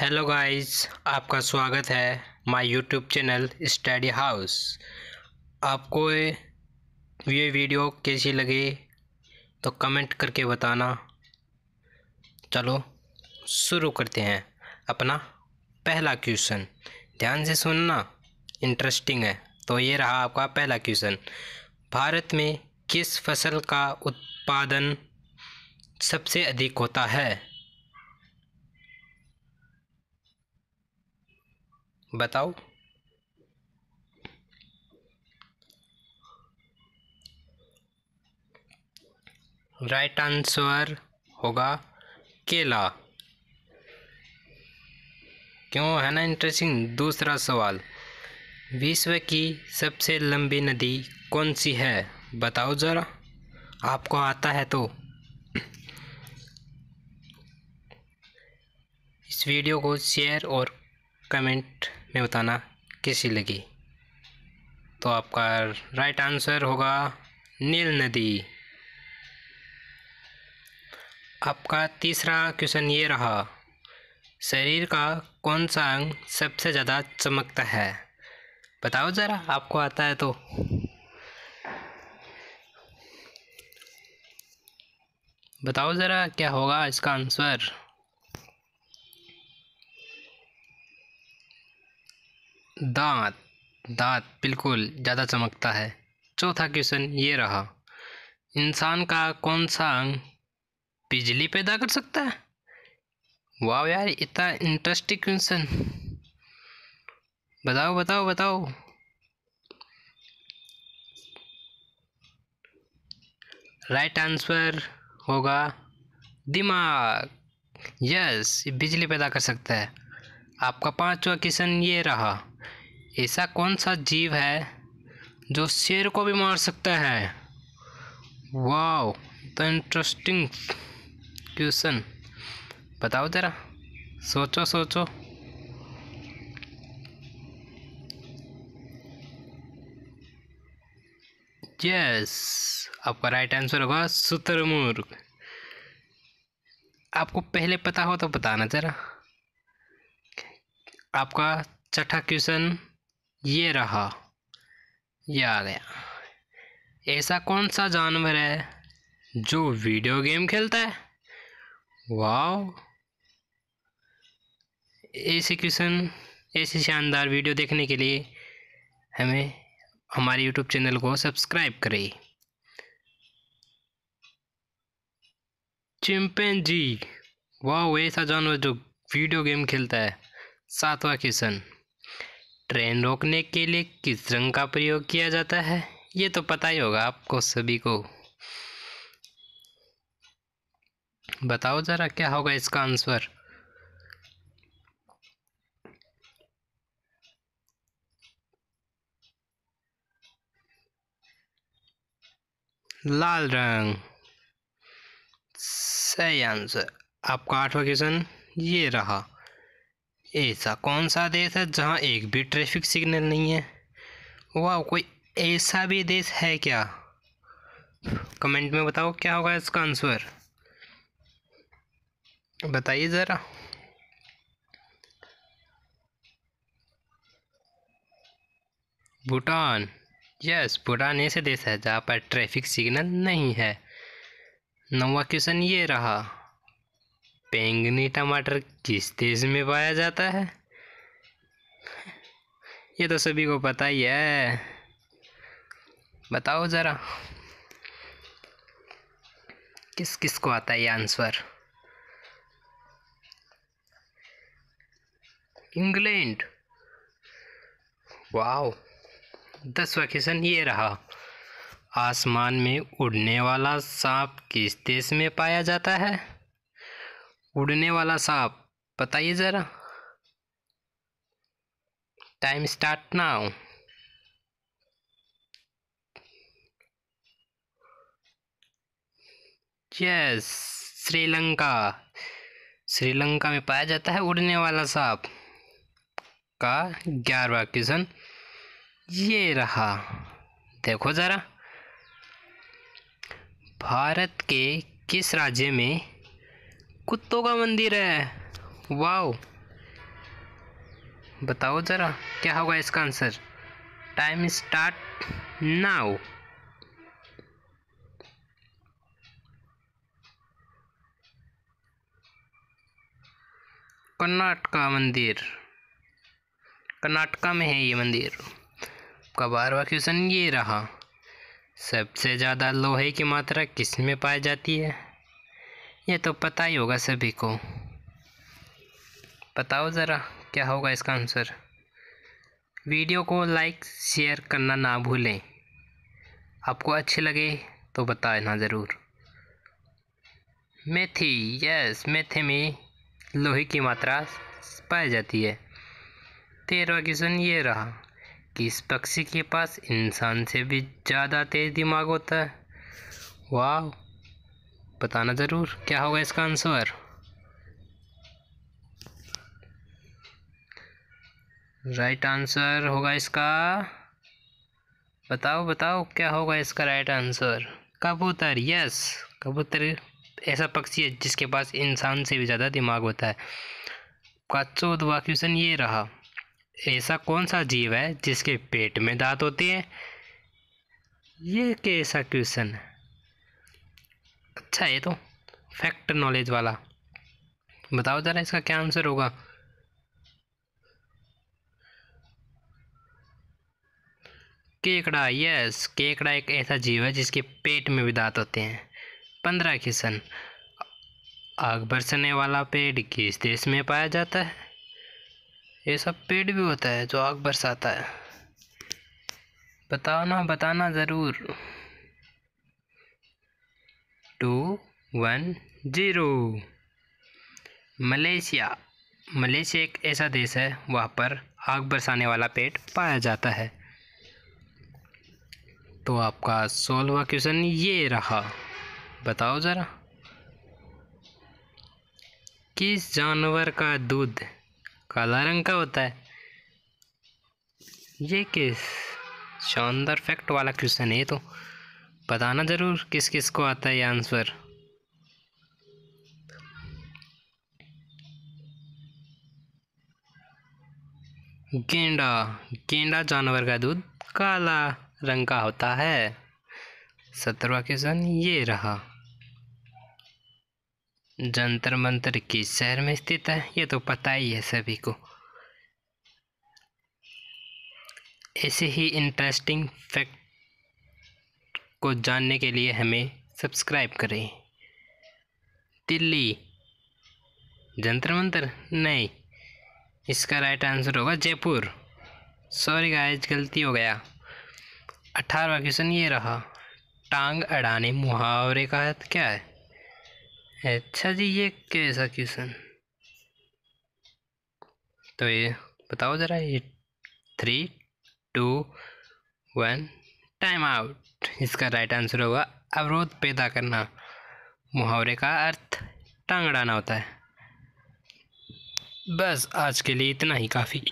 hello guys आपका स्वागत है my YouTube channel study house आपको ये वीडियो कैसी लगी तो कमेंट करके बताना चलो शुरू करते हैं अपना पहला क्वेश्चन ध्यान से सुनना इंटरेस्टिंग है तो ये रहा आपका पहला क्वेश्चन भारत में किस फसल का उत्पादन सबसे अधिक होता है बताओ राइट आंसर होगा केला क्यों है ना इंटरेस्टिंग दूसरा सवाल विश्व की सबसे लंबी नदी कौन सी है बताओ ज़रा आपको आता है तो इस वीडियो को शेयर और कमेंट में बताना कैसी लगी तो आपका राइट आंसर होगा नील नदी आपका तीसरा क्वेश्चन ये रहा शरीर का कौन सा अंग सबसे ज़्यादा चमकता है बताओ ज़रा आपको आता है तो बताओ ज़रा क्या होगा इसका आंसर दांत दांत बिल्कुल ज़्यादा चमकता है चौथा क्वेश्चन ये रहा इंसान का कौन सा अंग बिजली पैदा कर सकता है वाह यार इतना इंटरेस्टिंग क्वेश्चन बताओ बताओ बताओ राइट right आंसर होगा दिमाग यस बिजली पैदा कर सकता है आपका पांचवा क्वेश्चन ये रहा ऐसा कौन सा जीव है जो शेर को भी मार सकता है वाओ द इंटरेस्टिंग क्वेश्चन बताओ ज़रा सोचो सोचो यस आपका राइट आंसर होगा शुतुरमुर्ग आपको पहले पता हो तो बताना ज़रा आपका छठा क्वेश्चन ये रहा ये आ गया ऐसा कौन सा जानवर है जो वीडियो गेम खेलता है वाह ऐसे क्वेश्चन ऐसी शानदार वीडियो देखने के लिए हमें हमारे यूट्यूब चैनल को सब्सक्राइब करें जी वाह ऐसा जानवर जो वीडियो गेम खेलता है सातवां क्वेश्चन ट्रेन रोकने के लिए किस रंग का प्रयोग किया जाता है ये तो पता ही होगा आपको सभी को बताओ ज़रा क्या होगा इसका आंसर लाल रंग सही आंसर आपका आठवां क्वेश्चन ये रहा ऐसा कौन सा देश है जहाँ एक भी ट्रैफिक सिग्नल नहीं है वाह कोई ऐसा भी देश है क्या कमेंट में बताओ क्या होगा इसका आंसर बताइए ज़रा भूटान यस भूटान ऐसे देश है जहाँ पर ट्रैफिक सिग्नल नहीं है नवा क्वेश्चन ये रहा बैंगनी टमाटर किस देश में पाया जाता है ये तो सभी को पता ही है बताओ ज़रा किस किस को आता है ये आंसर इंग्लैंड वाह दसवा क्वेश्चन ये रहा आसमान में उड़ने वाला सांप किस देश में पाया जाता है उड़ने वाला सांप बताइए ज़रा time start now yes Sri Lanka Sri Lanka में पाया जाता है उड़ने वाला सांप का ग्यारहवा क्वेश्चन ये रहा देखो ज़रा भारत के किस राज्य में कुत्तों का मंदिर है वाओ बताओ ज़रा क्या होगा इसका answer time start now Karnataka मंदिर कर्नाटका में है ये मंदिर का बारवा क्वेश्चन ये रहा सबसे ज़्यादा लोहे की मात्रा किस में पाई जाती है ये तो पता ही होगा सभी को बताओ ज़रा क्या होगा इसका आंसर वीडियो को लाइक शेयर करना ना भूलें आपको अच्छे लगे तो बताना ज़रूर मेथी यस मेथे में लोहे की मात्रा पाई जाती है तेरहवा क्वेश्चन ये रहा कि इस पक्षी के पास इंसान से भी ज़्यादा तेज़ दिमाग होता है वाह बताना ज़रूर क्या होगा इसका आंसर राइट आंसर होगा इसका बताओ बताओ क्या होगा इसका राइट आंसर कबूतर यस कबूतर ऐसा पक्षी है जिसके पास इंसान से भी ज़्यादा दिमाग होता है का चौदवा क्वेश्चन ये रहा ऐसा कौन सा जीव है जिसके पेट में दांत होते हैं ये कैसा क्वेश्चन है अच्छा है ये तो फैक्ट नॉलेज वाला बताओ ज़रा इसका क्या आंसर होगा केकड़ा यस केकड़ा एक ऐसा जीव है जिसके पेट में भी दांत होते हैं पंद्रह किसन आग बरसने वाला पेड़ किस देश में पाया जाता है ये सब पेड़ भी होता है जो आग बरसाता है बताओ ना बताना ज़रूर two one zero Malaysia Malaysia एक ऐसा देश है वहाँ पर आग बरसाने वाला पेट पाया जाता है तो आपका सोलवा क्वेश्चन ये रहा बताओ ज़रा किस जानवर का दूध काला रंग का होता है ये किस शानदार फैक्ट वाला क्वेश्चन है तो बताना ज़रूर किस किस को आता है ये आंसर गेंडा गेंडा जानवर का दूध काला रंग का होता है सत्रवा क्वेश्चन ये रहा जंतर मंतर किस शहर में स्थित है ये तो पता ही है सभी को ऐसे ही इंटरेस्टिंग फैक्ट को जानने के लिए हमें सब्सक्राइब करें दिल्ली जंतर मंतर नहीं इसका राइट आंसर होगा जयपुर सॉरी गाइस गलती हो गया अठारहवा क्वेश्चन ये रहा टांग अड़ाने मुहावरे का अर्थ क्या है अच्छा जी ये कैसा क्वेश्चन तो ये बताओ ज़रा ये three two one time out इसका राइट आंसर होगा अवरोध पैदा करना मुहावरे का अर्थ टांग होता है बस आज के लिए इतना ही काफ़ी